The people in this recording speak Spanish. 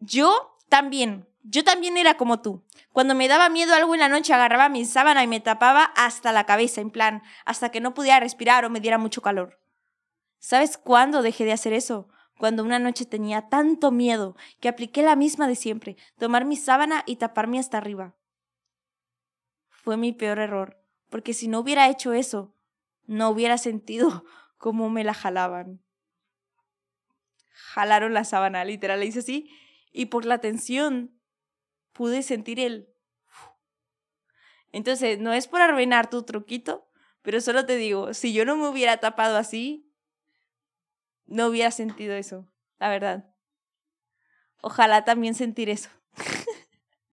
Yo también, yo también era como tú. Cuando me daba miedo algo en la noche, agarraba mi sábana y me tapaba hasta la cabeza, en plan, hasta que no pudiera respirar o me diera mucho calor. ¿Sabes cuándo dejé de hacer eso? Cuando una noche tenía tanto miedo que apliqué la misma de siempre, tomar mi sábana y taparme hasta arriba. Fue mi peor error, porque si no hubiera hecho eso, no hubiera sentido cómo me la jalaban. Jalaron la sábana, literal, le hice así y por la tensión pude sentir él, Entonces, no es por arruinar tu truquito, pero solo te digo, si yo no me hubiera tapado así, no hubiera sentido eso, la verdad. Ojalá también sentir eso.